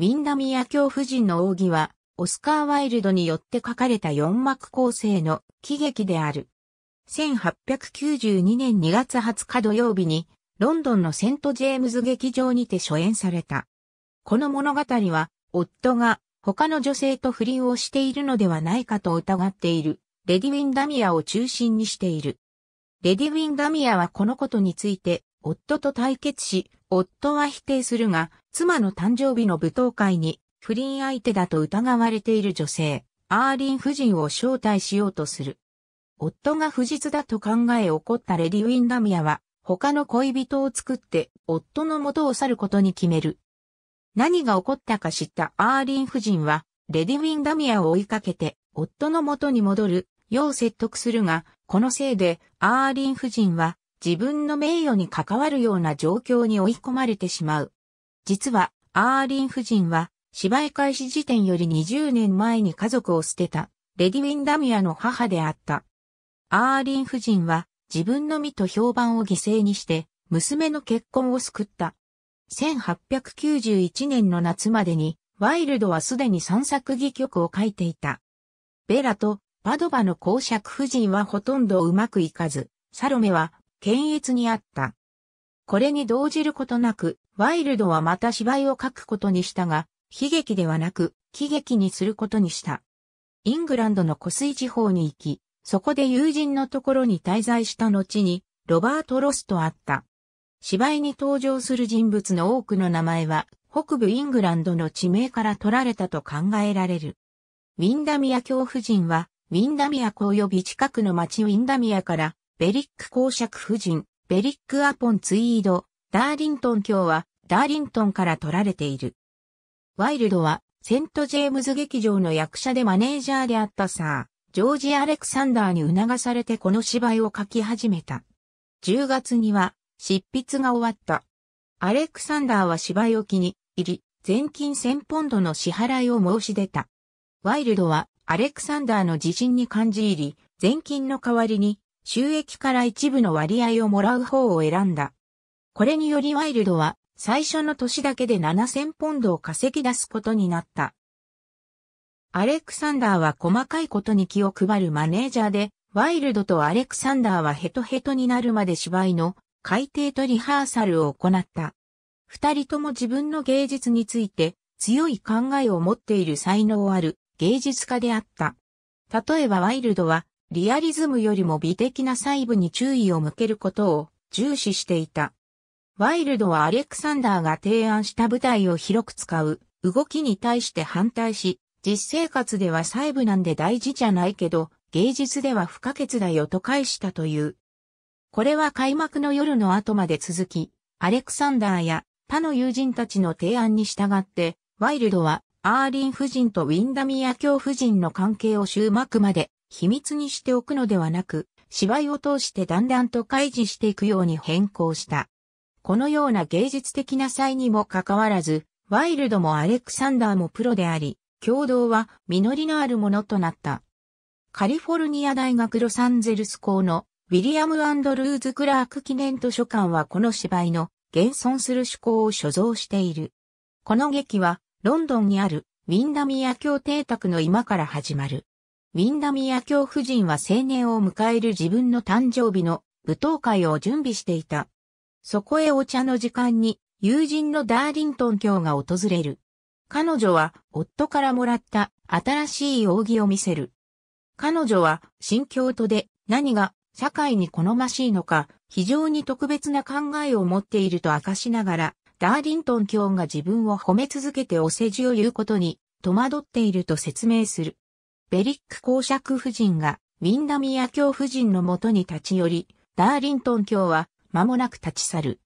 ウィンダミア教夫人の奥義は、オスカー・ワイルドによって書かれた四幕構成の喜劇である。1892年2月20日土曜日に、ロンドンのセント・ジェームズ劇場にて初演された。この物語は、夫が他の女性と不倫をしているのではないかと疑っている、レディ・ウィンダミアを中心にしている。レディ・ウィンダミアはこのことについて、夫と対決し、夫は否定するが、妻の誕生日の舞踏会に不倫相手だと疑われている女性、アーリン夫人を招待しようとする。夫が不実だと考え怒ったレディ・ウィンダミアは、他の恋人を作って夫の元を去ることに決める。何が起こったか知ったアーリン夫人は、レディ・ウィンダミアを追いかけて、夫の元に戻る、よう説得するが、このせいで、アーリン夫人は、自分の名誉に関わるような状況に追い込まれてしまう。実は、アーリン夫人は、芝居開始時点より20年前に家族を捨てた、レディ・ウィンダミアの母であった。アーリン夫人は、自分の身と評判を犠牲にして、娘の結婚を救った。1891年の夏までに、ワイルドはすでに散策戯曲を書いていた。ベラとパドバの公爵夫人はほとんどうまくいかず、サロメは検閲にあった。これに動じることなく、ワイルドはまた芝居を書くことにしたが、悲劇ではなく、喜劇にすることにした。イングランドの湖水地方に行き、そこで友人のところに滞在した後に、ロバート・ロスと会った。芝居に登場する人物の多くの名前は、北部イングランドの地名から取られたと考えられる。ウィンダミア教夫人は、ウィンダミア湖及び近くの町ウィンダミアから、ベリック公爵夫人、ベリック・アポン・ツイード、ダーリントン教は、ダーリントンから取られている。ワイルドは、セント・ジェームズ劇場の役者でマネージャーであったサー、ジョージ・アレクサンダーに促されてこの芝居を書き始めた。10月には、執筆が終わった。アレクサンダーは芝居を気に入り、全金1000ポンドの支払いを申し出た。ワイルドは、アレクサンダーの自信に感じ入り、全金の代わりに、収益から一部の割合をもらう方を選んだ。これによりワイルドは、最初の年だけで7000ポンドを稼ぎ出すことになった。アレクサンダーは細かいことに気を配るマネージャーで、ワイルドとアレクサンダーはヘトヘトになるまで芝居の改訂とリハーサルを行った。二人とも自分の芸術について強い考えを持っている才能ある芸術家であった。例えばワイルドはリアリズムよりも美的な細部に注意を向けることを重視していた。ワイルドはアレクサンダーが提案した舞台を広く使う動きに対して反対し、実生活では細部なんで大事じゃないけど、芸術では不可欠だよと返したという。これは開幕の夜の後まで続き、アレクサンダーや他の友人たちの提案に従って、ワイルドはアーリン夫人とウィンダミア教夫人の関係を終幕まで秘密にしておくのではなく、芝居を通してだんだんと開示していくように変更した。このような芸術的な際にもかかわらず、ワイルドもアレクサンダーもプロであり、共同は実りのあるものとなった。カリフォルニア大学ロサンゼルス校のウィリアム・アンドルーズ・クラーク記念図書館はこの芝居の現存する趣向を所蔵している。この劇はロンドンにあるウィンダミア教邸宅の今から始まる。ウィンダミア教夫人は青年を迎える自分の誕生日の舞踏会を準備していた。そこへお茶の時間に友人のダーリントン卿が訪れる。彼女は夫からもらった新しい扇を見せる。彼女は新境とで何が社会に好ましいのか非常に特別な考えを持っていると明かしながら、ダーリントン卿が自分を褒め続けてお世辞を言うことに戸惑っていると説明する。ベリック公爵夫人がウィンダミア教夫人のもとに立ち寄り、ダーリントン卿は間もなく立ち去る。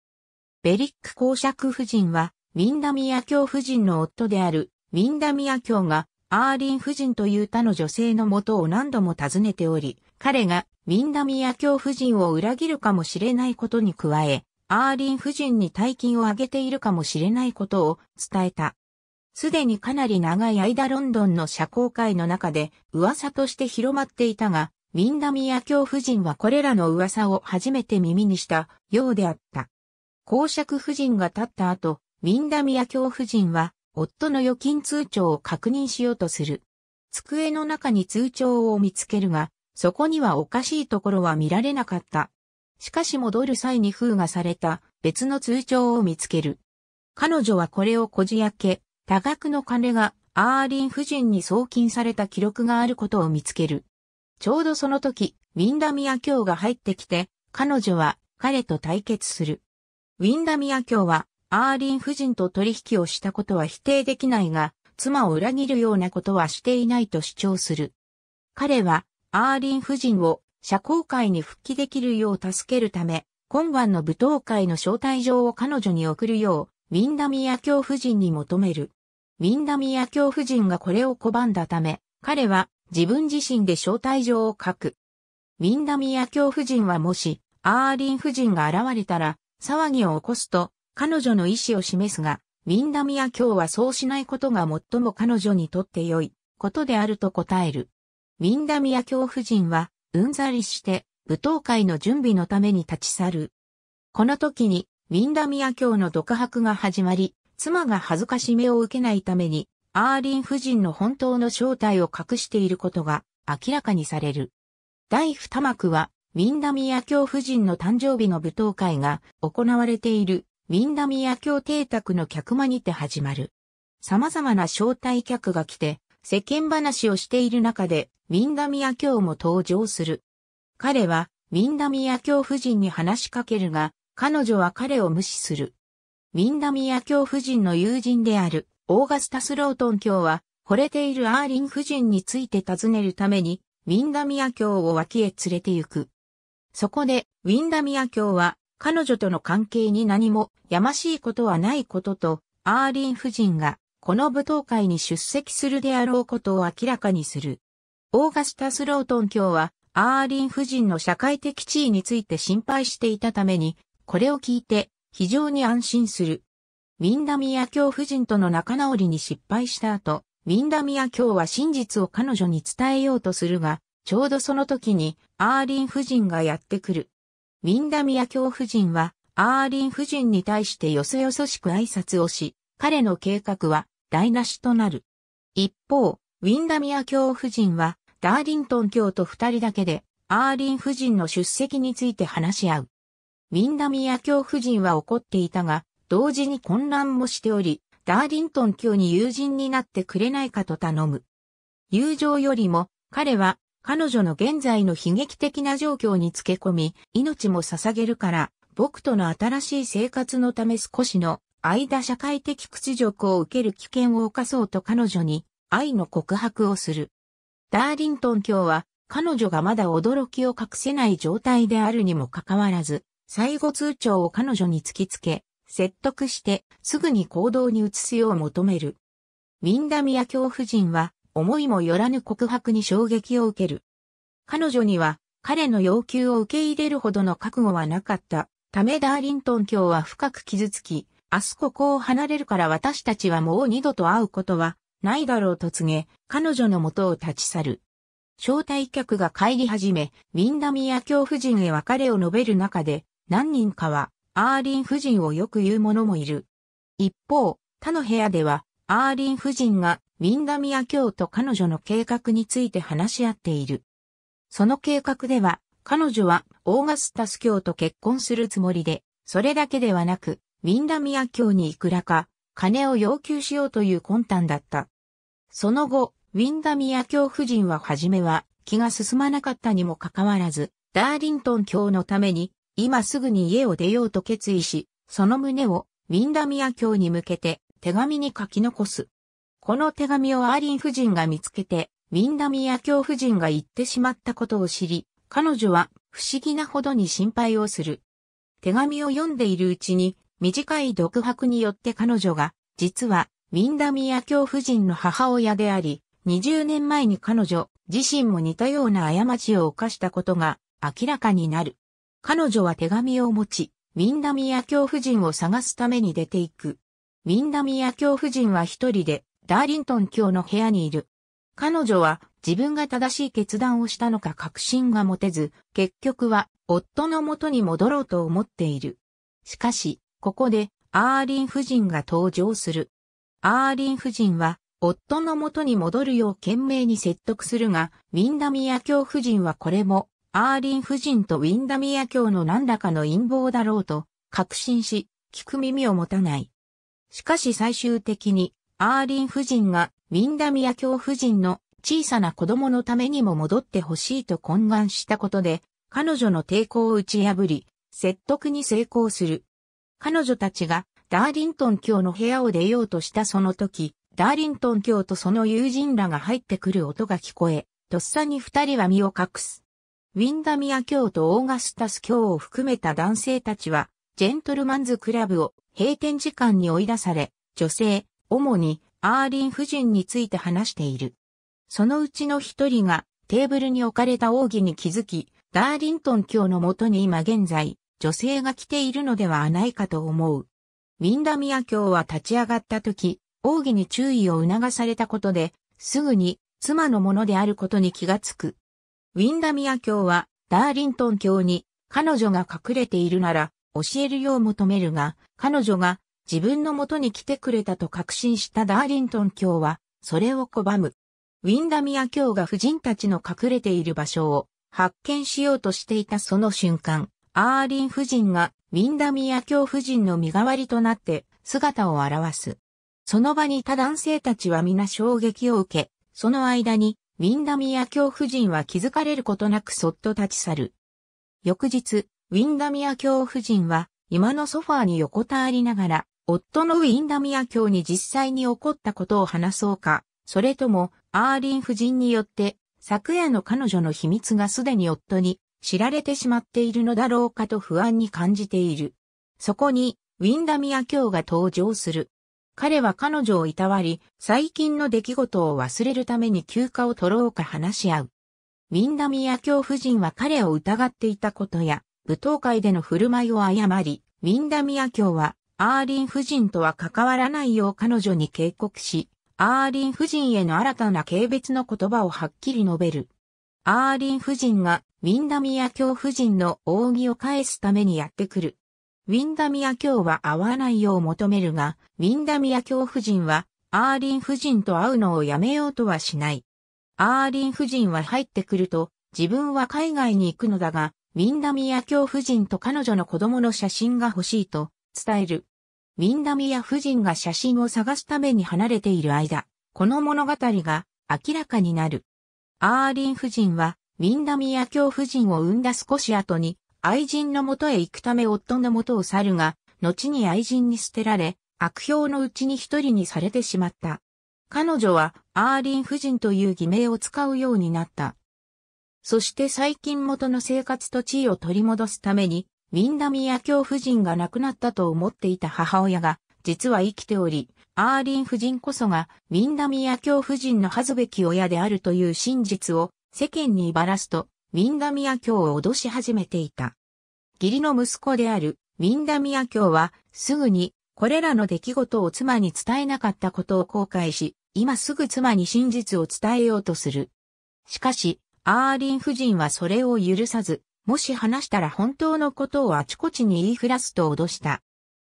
ベリック公爵夫人は、ウィンダミア教夫人の夫である、ウィンダミア教が、アーリン夫人という他の女性のもとを何度も訪ねており、彼がウィンダミア教夫人を裏切るかもしれないことに加え、アーリン夫人に大金をあげているかもしれないことを伝えた。すでにかなり長い間ロンドンの社交界の中で噂として広まっていたが、ウィンダミア教夫人はこれらの噂を初めて耳にしたようであった。公爵夫人が立った後、ウィンダミア教夫人は夫の預金通帳を確認しようとする。机の中に通帳を見つけるが、そこにはおかしいところは見られなかった。しかし戻る際に封がされた別の通帳を見つける。彼女はこれをこじ開け、多額の金がアーリン夫人に送金された記録があることを見つける。ちょうどその時、ウィンダミア教が入ってきて、彼女は彼と対決する。ウィンダミア教は、アーリン夫人と取引をしたことは否定できないが、妻を裏切るようなことはしていないと主張する。彼は、アーリン夫人を社交界に復帰できるよう助けるため、今晩の舞踏会の招待状を彼女に送るよう、ウィンダミア教夫人に求める。ウィンダミア教夫人がこれを拒んだため、彼は自分自身で招待状を書く。ウィンダミア教夫人はもし、アーリン夫人が現れたら、騒ぎを起こすと、彼女の意思を示すが、ウィンダミア教はそうしないことが最も彼女にとって良いことであると答える。ウィンダミア教夫人は、うんざりして、舞踏会の準備のために立ち去る。この時に、ウィンダミア教の独白が始まり、妻が恥ずかしめを受けないために、アーリン夫人の本当の正体を隠していることが明らかにされる。第二幕は、ウィンダミア教夫人の誕生日の舞踏会が行われているウィンダミア教邸宅の客間にて始まる。様々な招待客が来て、世間話をしている中で、ウィンダミア教も登場する。彼は、ウィンダミア教夫人に話しかけるが、彼女は彼を無視する。ウィンダミア教夫人の友人である、オーガスタス・ロートン卿は、惚れているアーリン夫人について尋ねるために、ウィンダミア卿を脇へ連れて行く。そこで、ウィンダミア卿は、彼女との関係に何もやましいことはないことと、アーリン夫人が、この舞踏会に出席するであろうことを明らかにする。オーガスタス・ロートン卿は、アーリン夫人の社会的地位について心配していたために、これを聞いて、非常に安心する。ウィンダミア教夫人との仲直りに失敗した後、ウィンダミア教は真実を彼女に伝えようとするが、ちょうどその時にアーリン夫人がやってくる。ウィンダミア教夫人はアーリン夫人に対してよそよそしく挨拶をし、彼の計画は台無しとなる。一方、ウィンダミア教夫人はダーリントン教と二人だけでアーリン夫人の出席について話し合う。ウィンダミア教夫人は怒っていたが、同時に混乱もしており、ダーリントン卿に友人になってくれないかと頼む。友情よりも、彼は彼女の現在の悲劇的な状況につけ込み、命も捧げるから、僕との新しい生活のため少しの間社会的屈辱を受ける危険を犯そうと彼女に愛の告白をする。ダーリントン日は彼女がまだ驚きを隠せない状態であるにもかかわらず、最後通帳を彼女に突きつけ、説得してすぐに行動に移すよう求める。ウィンダミア教夫人は思いもよらぬ告白に衝撃を受ける。彼女には彼の要求を受け入れるほどの覚悟はなかった。ためダーリントン卿は深く傷つき、明日ここを離れるから私たちはもう二度と会うことはないだろうと告げ、彼女の元を立ち去る。招待客が帰り始め、ウィンダミア教夫人へ別れを述べる中で、何人かはアーリン夫人をよく言う者もいる。一方、他の部屋では、アーリン夫人がウィンダミア教と彼女の計画について話し合っている。その計画では、彼女はオーガスタス教と結婚するつもりで、それだけではなく、ウィンダミア教にいくらか金を要求しようという魂胆だった。その後、ウィンダミア教夫人は初めは気が進まなかったにもかかわらず、ダーリントン教のために今すぐに家を出ようと決意し、その旨をウィンダミア教に向けて手紙に書き残す。この手紙をアーリン夫人が見つけて、ウィンダミア教夫人が言ってしまったことを知り、彼女は不思議なほどに心配をする。手紙を読んでいるうちに、短い独白によって彼女が、実は、ウィンダミア教夫人の母親であり、20年前に彼女自身も似たような過ちを犯したことが明らかになる。彼女は手紙を持ち、ウィンダミア教夫人を探すために出ていく。ウィンダミア教夫人は一人で、ダーリントン教の部屋にいる。彼女は自分が正しい決断をしたのか確信が持てず、結局は夫の元に戻ろうと思っている。しかし、ここでアーリン夫人が登場する。アーリン夫人は夫の元に戻るよう懸命に説得するが、ウィンダミア教夫人はこれもアーリン夫人とウィンダミア教の何らかの陰謀だろうと確信し、聞く耳を持たない。しかし最終的に、アーリン夫人がウィンダミア教夫人の小さな子供のためにも戻ってほしいと懇願したことで、彼女の抵抗を打ち破り、説得に成功する。彼女たちがダーリントン教の部屋を出ようとしたその時、ダーリントン教とその友人らが入ってくる音が聞こえ、とっさに二人は身を隠す。ウィンダミア教とオーガスタス教を含めた男性たちは、ジェントルマンズクラブを閉店時間に追い出され、女性、主にアーリン夫人について話している。そのうちの一人がテーブルに置かれた奥義に気づき、ダーリントン教のもとに今現在、女性が来ているのではないかと思う。ウィンダミア教は立ち上がった時、奥義に注意を促されたことで、すぐに妻のものであることに気がつく。ウィンダミア教は、ダーリントン教に、彼女が隠れているなら、教えるよう求めるが、彼女が自分の元に来てくれたと確信したダーリントン教は、それを拒む。ウィンダミア教が夫人たちの隠れている場所を発見しようとしていたその瞬間、アーリン夫人がウィンダミア教夫人の身代わりとなって姿を現す。その場にいた男性たちは皆衝撃を受け、その間にウィンダミア教夫人は気づかれることなくそっと立ち去る。翌日、ウィンダミア教夫人は、今のソファーに横たわりながら、夫のウィンダミア教に実際に起こったことを話そうか、それとも、アーリン夫人によって、昨夜の彼女の秘密がすでに夫に知られてしまっているのだろうかと不安に感じている。そこに、ウィンダミア教が登場する。彼は彼女をいたわり、最近の出来事を忘れるために休暇を取ろうか話し合う。ウィンダミア教夫人は彼を疑っていたことや、舞踏会での振る舞いを誤り、ウィンダミア教は、アーリン夫人とは関わらないよう彼女に警告し、アーリン夫人への新たな軽蔑の言葉をはっきり述べる。アーリン夫人がウィンダミア教夫人の扇を返すためにやってくる。ウィンダミア卿は会わないよう求めるが、ウィンダミア卿夫人は、アーリン夫人と会うのをやめようとはしない。アーリン夫人は入ってくると、自分は海外に行くのだが、ウィンダミア卿夫人と彼女の子供の写真が欲しいと伝える。ウィンダミア夫人が写真を探すために離れている間、この物語が明らかになる。アーリン夫人は、ウィンダミア卿夫人を産んだ少し後に、愛人のもとへ行くため夫のもとを去るが、後に愛人に捨てられ、悪評のうちに一人にされてしまった。彼女はアーリン夫人という偽名を使うようになった。そして最近元の生活と地位を取り戻すために、ウィンダミア教夫人が亡くなったと思っていた母親が、実は生きており、アーリン夫人こそがウィンダミア教夫人の恥ずべき親であるという真実を世間にばらすと、ウィンダミア教を脅し始めていた。義理の息子であるウィンダミア教はすぐにこれらの出来事を妻に伝えなかったことを後悔し、今すぐ妻に真実を伝えようとする。しかし、アーリン夫人はそれを許さず、もし話したら本当のことをあちこちに言いふらすと脅した。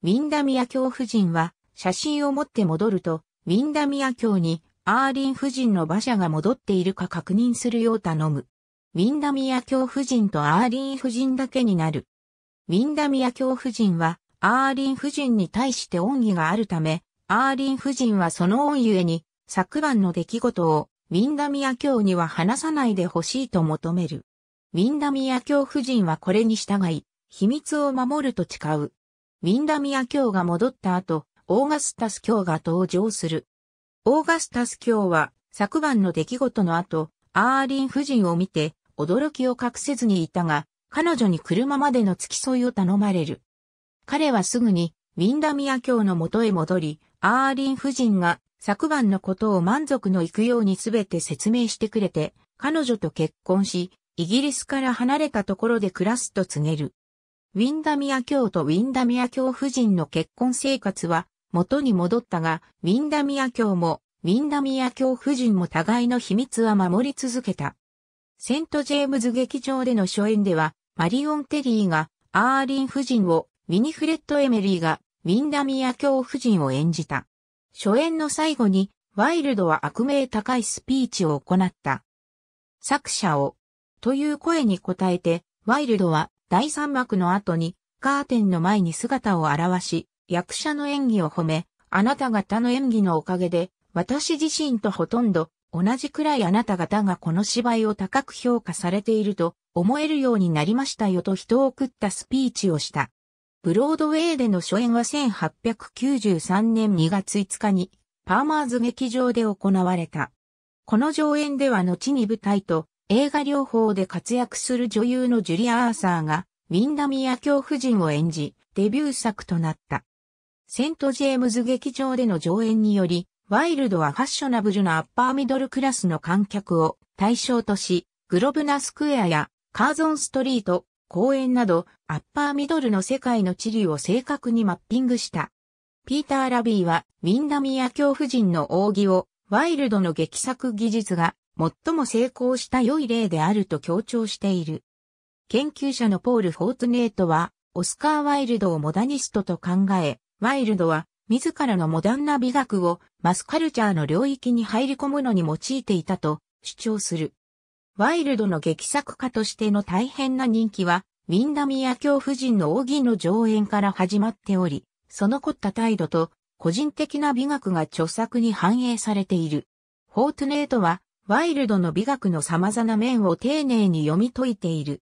ウィンダミア教夫人は写真を持って戻ると、ウィンダミア教にアーリン夫人の馬車が戻っているか確認するよう頼む。ウィンダミア教夫人とアーリン夫人だけになる。ウィンダミア教夫人は、アーリン夫人に対して恩義があるため、アーリン夫人はその恩ゆえに、昨晩の出来事を、ウィンダミア教には話さないでほしいと求める。ウィンダミア教夫人はこれに従い、秘密を守ると誓う。ウィンダミア教が戻った後、オーガスタス教が登場する。オーガスタス教は、昨晩の出来事の後、アーリン夫人を見て、驚きを隠せずにいたが、彼女に車までの付き添いを頼まれる。彼はすぐに、ウィンダミア教の元へ戻り、アーリン夫人が昨晩のことを満足のいくようにすべて説明してくれて、彼女と結婚し、イギリスから離れたところで暮らすと告げる。ウィンダミア教とウィンダミア教夫人の結婚生活は元に戻ったが、ウィンダミア教もウィンダミア教夫人も互いの秘密は守り続けた。セント・ジェームズ劇場での初演では、マリオン・テリーがアーリン夫人を、ウィニフレッド・エメリーがウィンダミア教夫人を演じた。初演の最後に、ワイルドは悪名高いスピーチを行った。作者を、という声に応えて、ワイルドは第三幕の後に、カーテンの前に姿を現し、役者の演技を褒め、あなた方の演技のおかげで、私自身とほとんど同じくらいあなた方がこの芝居を高く評価されていると思えるようになりましたよと人を送ったスピーチをした。ブロードウェイでの初演は1893年2月5日にパーマーズ劇場で行われた。この上演では後に舞台と映画療法で活躍する女優のジュリア・アーサーがウィンダミア教夫人を演じデビュー作となった。セント・ジェームズ劇場での上演によりワイルドはファッショナブルなアッパーミドルクラスの観客を対象とし、グロブナスクエアやカーゾンストリート、公園など、アッパーミドルの世界の地理を正確にマッピングした。ピーター・ラビーは、ウィンダミア恐怖人の扇を、ワイルドの劇作技術が、最も成功した良い例であると強調している。研究者のポール・フォートネートは、オスカー・ワイルドをモダニストと考え、ワイルドは自らのモダンな美学をマスカルチャーの領域に入り込むのに用いていたと主張する。ワイルドの劇作家としての大変な人気は、ウィンダミア教夫人の奥義の上演から始まっており、その凝った態度と個人的な美学が著作に反映されている。フォートネートは、ワイルドの美学の様々な面を丁寧に読み解いている。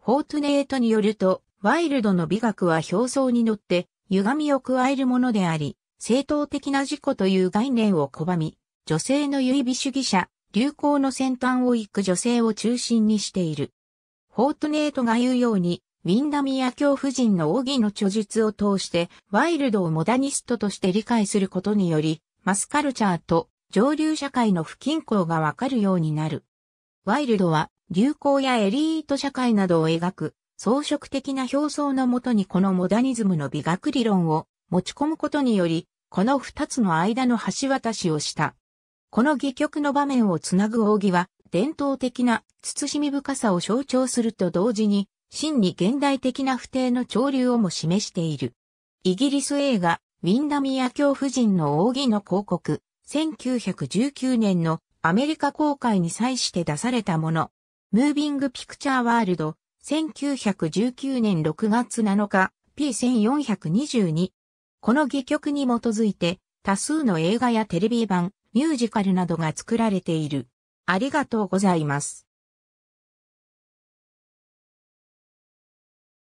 フォートネートによると、ワイルドの美学は表層に乗って歪みを加えるものであり、正当的な自己という概念を拒み、女性の意美主義者、流行の先端を行く女性を中心にしている。フォートネートが言うように、ウィンダミア教夫人の奥義の著述を通して、ワイルドをモダニストとして理解することにより、マスカルチャーと上流社会の不均衡がわかるようになる。ワイルドは、流行やエリート社会などを描く、装飾的な表層のもとにこのモダニズムの美学理論を持ち込むことにより、この二つの間の橋渡しをした。この戯曲の場面をつなぐ扇は、伝統的な慎み深さを象徴すると同時に、真に現代的な不定の潮流をも示している。イギリス映画、ウィンダミア教夫人の扇の広告、1919年のアメリカ公開に際して出されたもの、ムービングピクチャーワールド、1919年6月7日、P1422。この戯曲に基づいて、多数の映画やテレビ版、ミュージカルなどが作られている。ありがとうございます。